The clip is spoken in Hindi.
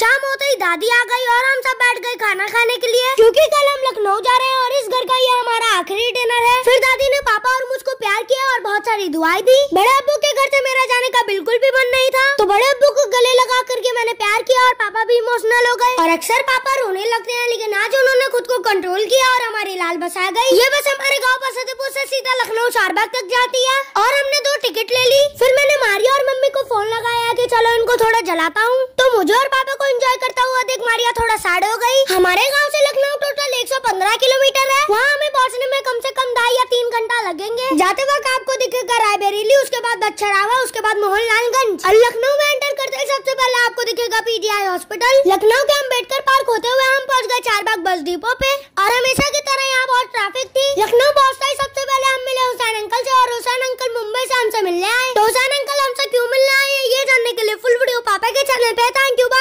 शाम होते ही दादी आ गई और हम सब बैठ गए खाना खाने के लिए क्योंकि कल हम लखनऊ जा रहे हैं और इस घर का ये हमारा आखिरी डिनर है फिर दादी ने पापा और मुझको प्यार किया और बहुत सारी दुआएं दी बड़े अबू के घर से मेरा जाने का बिल्कुल भी मन नहीं था तो बड़े अबू को गले लगा करके मैंने प्यार किया और पापा भी इमोशनल हो गए और अक्सर पापा रोने लगते हैं लेकिन आज उन्होंने खुद को कंट्रोल किया और हमारी लाल बस आ गई ये बस हमारे गाँव बसतपुर से सीधा लखनऊ चारबाग तक जाती है और हमने दो टिकट ले ली फिर मैंने मारिया और मम्मी को फोन लगाया की चलो इनको थोड़ा जलाता हूँ तो मुझे और पापा को एंजॉय करता हुआ देख मारिया थोड़ा साड़ हो गई हमारे गांव से लखनऊ टोटल 115 किलोमीटर है वहाँ हमें पहुँचने में कम से कम ढाई या तीन घंटा लगेंगे जाते वक्त आपको दिखेगा रायबरेली उसके बाद बच्चरावा उसके बाद मोहनलालगंज और लखनऊ में एंटर करते सबसे पहले आपको दिखेगा पीजीआई हॉस्पिटल लखनऊ के अम्बेडकर पार्क होते हुए हम पहुँच गए चार बाग बस डिपो पे और हमेशा की तरह यहाँ बहुत ट्रैफिक थी लखनऊ पहुँचता ही सबसे पहले हम मिले हुसैन अंकल से और हुसैन अंकल मुंबई से हमसे मिलने आए तो हुसैन अंकल हमसे क्यूँ मिलने पहचान क्यों बात